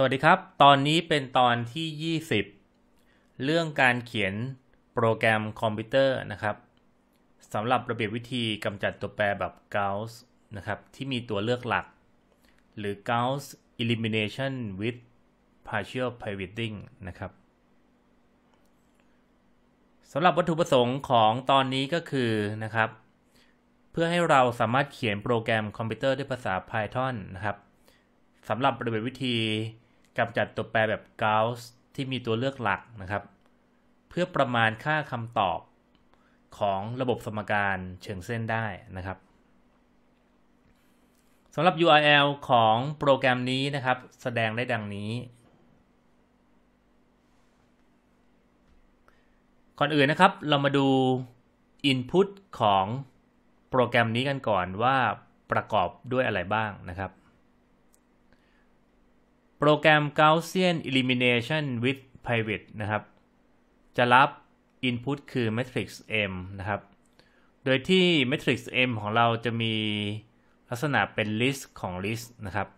สวัสดีครับ ตอนนี้เป็นตอนที่ 20 เรื่องการเขียนโปรแกรมคอมพิวเตอร์นะครับสำหรับระเบียบวิธีกำจัดตัวแปรแบบ Gauss นะครับ ที่มีตัวเลือกหลัก หรือ Gauss elimination with partial pivoting นะครับสำหรับวัตถุประสงค์ของตอนนี้ก็คือนะครับ เพื่อให้เราสามารถเขียนโปรแกรมคอมพิวเตอร์ด้วยภาษา Python นะครับสำหรับระเบียบวิธีกำจัดตัวแปรแบบ Gauss ที่มีตัวเลือกหลักนะครับ เพื่อประมาณค่าคำตอบของระบบสมการเชิงเส้นได้นะครับสำหรับ URL ของโปรแกรมนี้นะครับ แสดงได้ดังนี้ ก่อนอื่นนะครับเรามาดู Input ของโปรแกรมนี้กันก่อนว่าประกอบด้วยอะไรบ้างนะครับโปรแกรม Gaussian Elimination with p i v o t นะครับ จะรับ Input คือ Matrix M นะครับ โดยที่ Matrix M ของเราจะมีลักษณะเป็น List ของ List นะครับ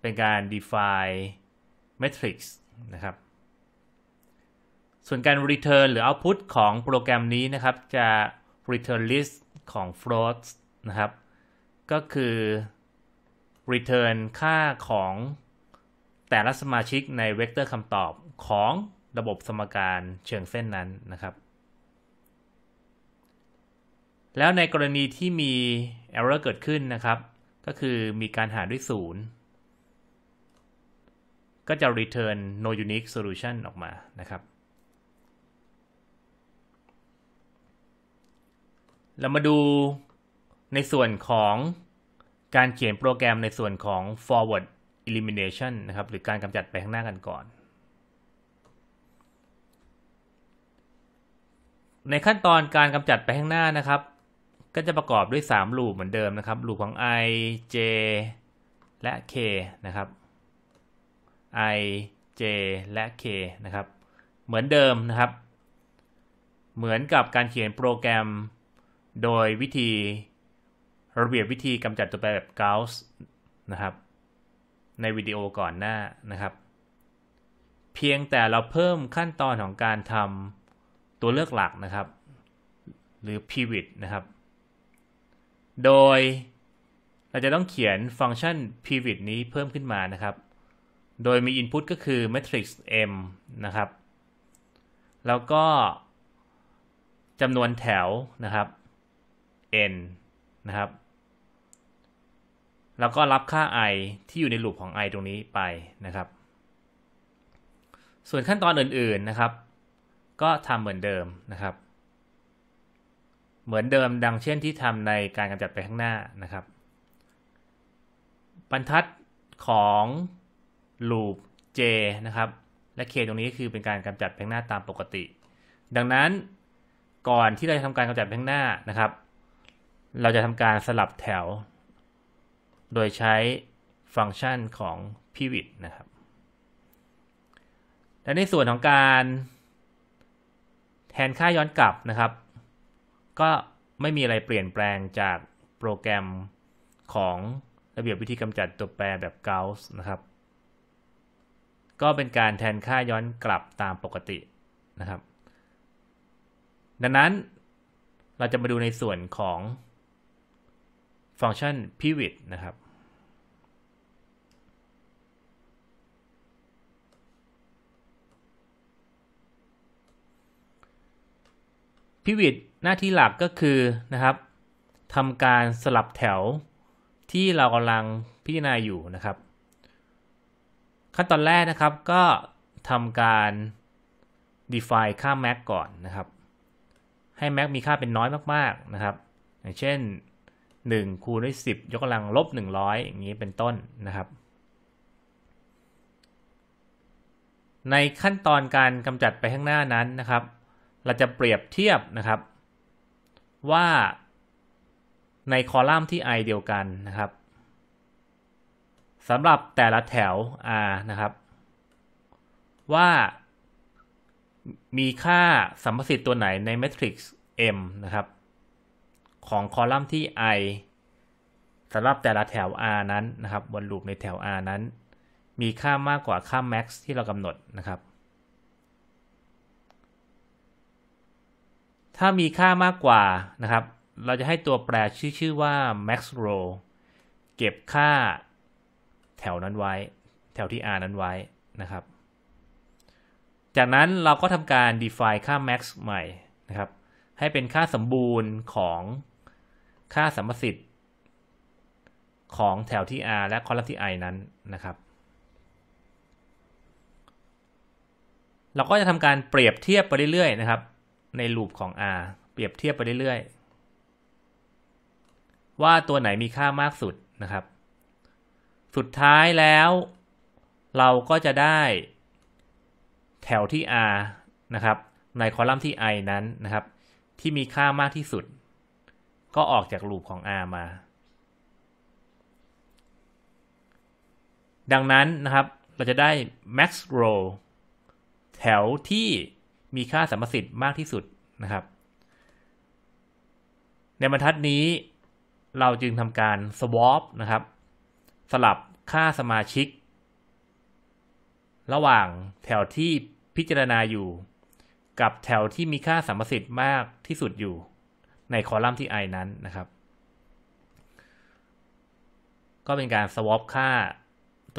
เป็นการ define Matrix นะครับ ส่วนการ return หรือ output ของโปรแกรมนี้นะครับ จะ return list ของ float นะครับ ก็คือ return ค่าของแต่ละสมาชิกในเวกเตอร์คำตอบของระบบสมการเชิงเส้นนั้นนะครับ แล้วในกรณีที่มี error เกิดขึ้นนะครับ ก็คือมีการหาด้วยศูนย์ก็จะ return no unique solution ออกมานะครับ เรามาดูในส่วนของการเขียนโปรแกรมในส่วนของ forward elimination นะครับ หรือการกำจัดไปข้างหน้ากันก่อน ในขั้นตอนการกำจัดไปข้างหน้านะครับ ก็จะประกอบด้วย3ลูปเหมือนเดิมนะครับลูปของ i j และ k นะครับ i j และ k นะครับ เหมือนเดิมนะครับ เหมือนกับการเขียนโปรแกรม โดยวิธีระเบียบวิธีกำจัดตัวแปรแบบ Gauss นะครับในวิดีโอก่อนหน้านะครับ เพียงแต่เราเพิ่มขั้นตอนของการทำตัวเลือกหลักนะครับ หรือ pivot นะครับ โดยเราจะต้องเขียนฟังก์ชัน pivot นี้เพิ่มขึ้นมานะครับ โดยมี input ก็คือ matrix m นะครับ แล้วก็จำนวนแถวนะครับ n นะครับแล้วก็รับค่า i ที่อยู่ในลูปของ i ตรงนี้ไปนะครับ ส่วนขั้นตอนอื่นๆ นะครับ ก็ทำเหมือนเดิมนะครับ เหมือนเดิมดังเช่นที่ทำในการกำจัดไปข้างหน้านะครับ บรรทัดของลูป j นะครับ และ k ตรงนี้ก็คือเป็นการกำจัดไปข้างหน้าตามปกติ ดังนั้นก่อนที่เราจะทำการกำจัดไปข้างหน้านะครับ เราจะทำการสลับแถวโดยใช้ฟังก์ชันของ pivot นะครับ และในส่วนของการ แทนค่าย้อนกลับนะครับ ก็ไม่มีอะไรเปลี่ยนแปลงจากโปรแกรมของระเบียบวิธีกำจัดตัวแปรแบบเกาส์นะครับ ก็เป็นการแทนค่าย้อนกลับตามปกตินะครับ ดังนั้นเราจะมาดูในส่วนของฟังก์ชัน pivot นะครับ pivot หน้าที่หลักก็คือนะครับ ทำการสลับแถวที่เรากำลังพิจารณาอยู่นะครับ ขั้นตอนแรกนะครับก็ทำการ define ค่า max ก่อนนะครับ ให้ max มีค่าเป็นน้อยมากๆ นะครับ อย่างเช่น1คูณด้วย 10 ยกกำลังลบ 100 อย่างนี้เป็นต้นนะครับ ในขั้นตอนการกำจัดไปข้างหน้านั้นนะครับ เราจะเปรียบเทียบนะครับว่าในคอลัมน์ที่ i เดียวกันนะครับสำหรับแต่ละแถว r นะครับว่ามีค่าสัมประสิทธิ์ตัวไหนในแมทริกซ์ m นะครับของคอลัมน์ที่ i สำหรับแต่ละแถว r นั้นนะครับวนลูปในแถว r นั้น มีค่ามากกว่าค่า max ที่เรากำหนดนะครับ ถ้ามีค่ามากกว่านะครับ เราจะให้ตัวแปรชื่อชื่อว่า max row เก็บค่าแถวนั้นไว้ แถวที่ r นั้นไว้นะครับ จากนั้นเราก็ทำการ define ค่า max ใหม่นะครับ ให้เป็นค่าสมบูรณ์ของค่าสัมประสิทธิ์ของแถวที่ r และคอลัมน์ที่ i นั้นนะครับ เราก็จะทำการเปรียบเทียบไปเรื่อยๆ นะครับ ในลูปของ r เปรียบเทียบไปเรื่อยๆ ว่าตัวไหนมีค่ามากสุดนะครับ สุดท้ายแล้วเราก็จะได้แถวที่ r นะครับในคอลัมน์ที่ i นั้นนะครับที่มีค่ามากที่สุดก็ออกจากลูปของ R มา ดังนั้นนะครับ เราจะได้ max row แถวที่มีค่าสัมประสิทธิ์มากที่สุดนะครับ ในบรรทัดนี้ เราจึงทำการ swap นะครับ สลับค่าสมาชิก ระหว่างแถวที่พิจารณาอยู่ กับแถวที่มีค่าสัมประสิทธิ์มากที่สุดอยู่ในคอลัมน์ที่ i นั้นนะครับ ก็เป็นการ swap ค่า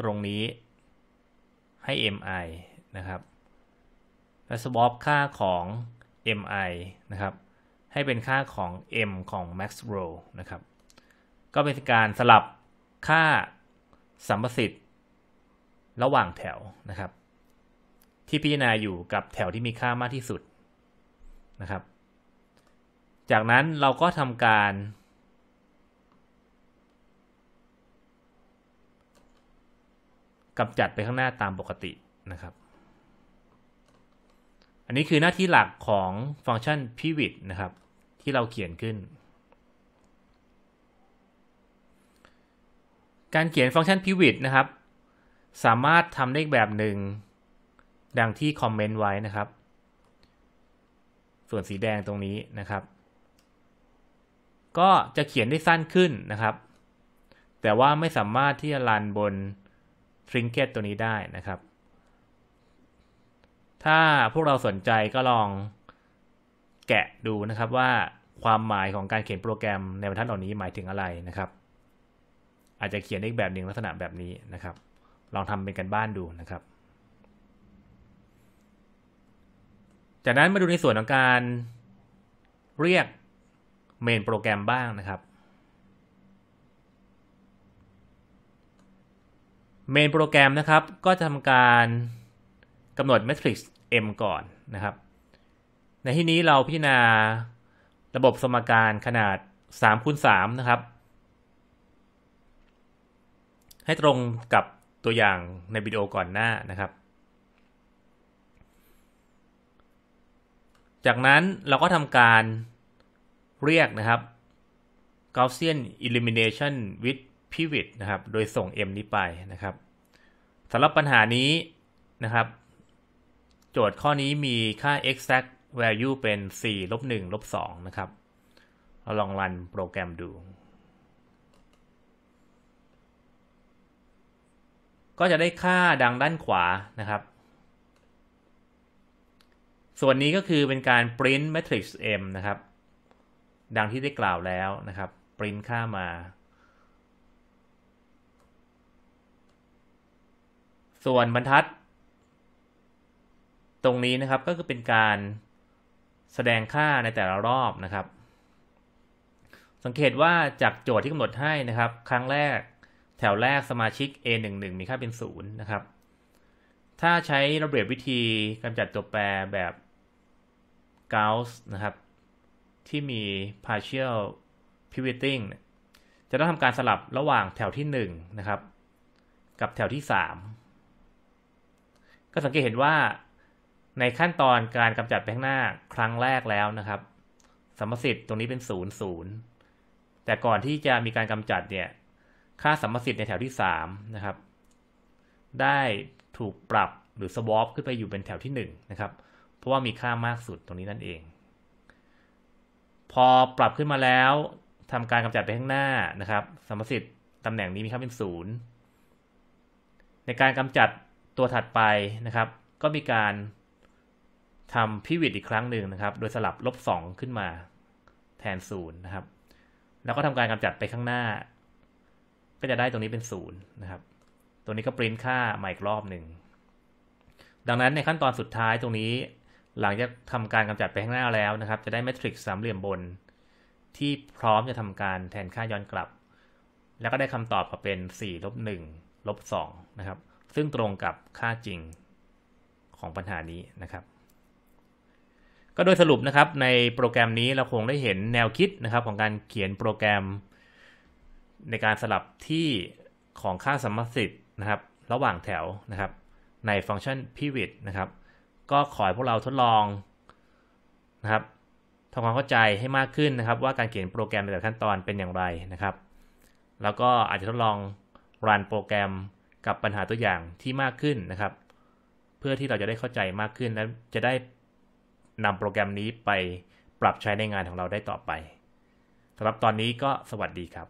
ตรงนี้ให้ mi นะครับ และ swap ค่าของ mi นะครับ ให้เป็นค่าของ m ของ max row นะครับ ก็เป็นการสลับค่าสัมประสิทธิ์ระหว่างแถวนะครับ ที่พิจารณาอยู่กับแถวที่มีค่ามากที่สุดนะครับจากนั้นเราก็ทำการกับจัดไปข้างหน้าตามปกตินะครับ อันนี้คือหน้าที่หลักของฟังก์ชัน pivot นะครับ ที่เราเขียนขึ้น การเขียนฟังก์ชัน pivot นะครับ สามารถทำได้แบบหนึ่ง ดังที่คอมเมนต์ไว้นะครับ ส่วนสีแดงตรงนี้นะครับก็จะเขียนได้สั้นขึ้นนะครับ แต่ว่าไม่สามารถที่จะรันบน Trinket ตัวนี้ได้นะครับ ถ้าพวกเราสนใจก็ลองแกะดูนะครับว่าความหมายของการเขียนโปรแกรมในบรรทัดเหล่านี้หมายถึงอะไรนะครับ อาจจะเขียนได้แบบหนึ่งลักษณะแบบนี้นะครับ ลองทำเป็นกันบ้านดูนะครับ จากนั้นมาดูในส่วนของการเรียกเมนโปรแกรมบ้างนะครับ เมนโปรแกรมนะครับก็จะทำการกำหนดแมทริกซ์ M ก่อนนะครับ ในที่นี้เราพิจารณาระบบสมการขนาด3คูณ3นะครับ ให้ตรงกับตัวอย่างในวิดีโอก่อนหน้านะครับ จากนั้นเราก็ทำการเรียกนะครับ Gaussian elimination with pivot นะครับ โดยส่ง m นี้ไปนะครับสำหรับปัญหานี้นะครับ โจทย์ข้อนี้มีค่า exact value เป็น4ลบ 1 ลบ 2 นะครับ เราลองรันโปรแกรมดู ก็จะได้ค่าดังด้านขวานะครับ ส่วนนี้ก็คือเป็นการ print matrix M นะครับดังที่ได้กล่าวแล้วนะครับ ปริ้นค่ามา ส่วนบรรทัด ตรงนี้นะครับก็คือเป็นการแสดงค่าในแต่ละรอบนะครับ สังเกตว่าจากโจทย์ที่กำหนดให้นะครับ ครั้งแรกแถวแรกสมาชิก A11 มีค่าเป็น0นะครับ ถ้าใช้ระเบียบวิธีกำจัดตัวแปรแบบ Gauss นะครับที่มี partial pivoting จะต้องทำการสลับระหว่างแถวที่1นะครับ กับแถวที่ 3 ก็สังเกตเห็นว่าในขั้นตอนการกำจัดไปข้างหน้าครั้งแรกแล้วนะครับสมสิทธิ์ตรงนี้เป็น0ูนย์แต่ก่อนที่จะมีการกำจัดเนี่ย ค่าสมสิทธิ์ในแถวที่3นะครับ ได้ถูกปรับหรือสวอปขึ้นไปอยู่เป็นแถวที่1นะครับ เพราะว่ามีค่ามากสุดตรงนี้นั่นเองพอปรับขึ้นมาแล้วทำการกำจัดไปข้างหน้านะครับสมสิทธิ์ตำแหน่งนี้มีค่าเป็นศูนย์ในการกำจัดตัวถัดไปนะครับ ก็มีการทำพิวิตอีกครั้งหนึ่งนะครับ โดยสลับลบสองขึ้นมาแทนศูนย์นะครับ แล้วก็ทำการกำจัดไปข้างหน้า ก็จะได้ตรงนี้เป็นศูนย์นะครับตัวนี้ก็ปริ้นค่าใหม่อีกรอบหนึ่งดังนั้นในขั้นตอนสุดท้ายตรงนี้หลังจากทำการกำจัดไปข้างหน้าแล้วนะครับจะได้แมทริกซ์สามเหลี่ยมบน ที่พร้อมจะทำการแทนค่าย้อนกลับ แล้วก็ได้คำตอบมาเป็น 4 ลบ 1 ลบ2นะครับซึ่งตรงกับค่าจริงของปัญหานี้นะครับ ก็โดยสรุปนะครับ ในโปรแกรมนี้เราคงได้เห็นแนวคิดนะครับของการเขียนโปรแกรม ในการสลับที่ของค่าสมมติสิทธิ์นะครับ ระหว่างแถวนะครับ ในฟังก์ชัน pivot นะครับก็ขอให้พวกเราทดลองนะครับทำความเข้าใจให้มากขึ้นนะครับ ว่าการเขียนโปรแกรมแต่ละขั้นตอนเป็นอย่างไรนะครับ แล้วก็อาจจะทดลองรันโปรแกรมกับปัญหาตัวอย่างที่มากขึ้นนะครับ เพื่อที่เราจะได้เข้าใจมากขึ้นและจะได้นำโปรแกรมนี้ไปปรับใช้ในงานของเราได้ต่อไปสำหรับตอนนี้ก็สวัสดีครับ